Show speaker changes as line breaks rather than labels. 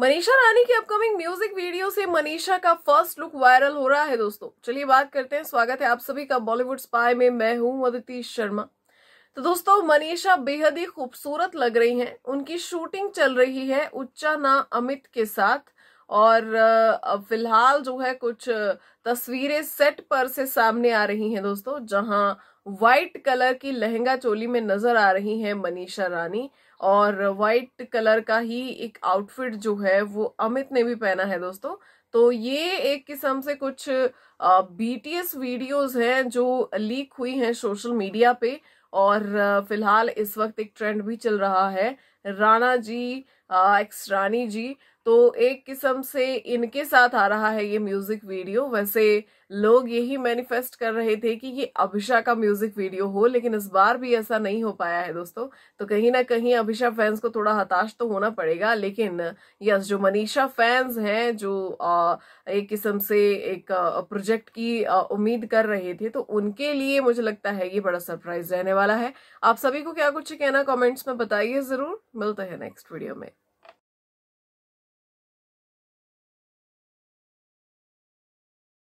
मनीषा रानी की upcoming music video से मनीषा का फर्स्ट लुक वायरल हो रहा है दोस्तों चलिए बात करते हैं स्वागत है आप सभी का बॉलीवुड स्पाई में मैं हूं अदिति शर्मा तो दोस्तों मनीषा बेहद ही खूबसूरत लग रही हैं उनकी शूटिंग चल रही है उच्चा ना अमित के साथ और फिलहाल जो है कुछ तस्वीरें सेट पर से सामने आ रही हैं दोस्तों जहां व्हाइट कलर की लहंगा चोली में नजर आ रही हैं मनीषा रानी और वाइट कलर का ही एक आउटफिट जो है वो अमित ने भी पहना है दोस्तों तो ये एक किस्म से कुछ बीटीएस वीडियोस हैं जो लीक हुई हैं सोशल मीडिया पे और फिलहाल इस वक्त एक ट्रेंड भी चल रहा है राणा जी एक्स रानी जी तो एक किस्म से इनके साथ आ रहा है ये म्यूजिक वीडियो वैसे लोग यही मैनिफेस्ट कर रहे थे कि ये अभिषा का म्यूजिक वीडियो हो लेकिन इस बार भी ऐसा नहीं हो पाया है दोस्तों तो कहीं ना कहीं अभिषा फैंस को थोड़ा हताश तो होना पड़ेगा लेकिन यस जो मनीषा फैंस हैं जो एक किस्म से एक प्रोजेक्ट की उम्मीद कर रहे थे तो उनके लिए मुझे लगता है ये बड़ा सरप्राइज रहने वाला है आप सभी को क्या कुछ कहना कॉमेंट्स में बताइए जरूर मिलते हैं नेक्स्ट वीडियो में